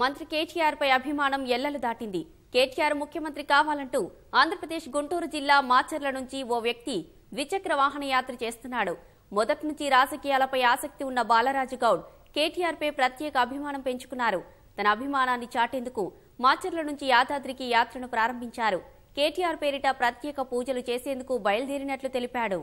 మంత్రి కేటీఆర్ పై అభిమానం ఎల్లలు దాటింది కేటీఆర్ ముఖ్యమంత్రి కావాలంటూ ఆంధ్రప్రదేశ్ గుంటూరు జిల్లా మాచర్ల నుంచి ఓ వ్యక్తి ద్విచక్ర వాహన యాత్ర చేస్తున్నాడు మొదటి నుంచి రాజకీయాలపై ఆసక్తి ఉన్న బాలరాజు గౌడ్ కేటీఆర్ పై ప్రత్యేక అభిమానం పెంచుకున్నారు తన అభిమానాన్ని చాటేందుకు మాచర్ల నుంచి యాదాద్రికి యాత్రను ప్రారంభించారు కేటీఆర్ పేరిట ప్రత్యేక పూజలు చేసేందుకు బయలుదేరినట్లు తెలిపాడు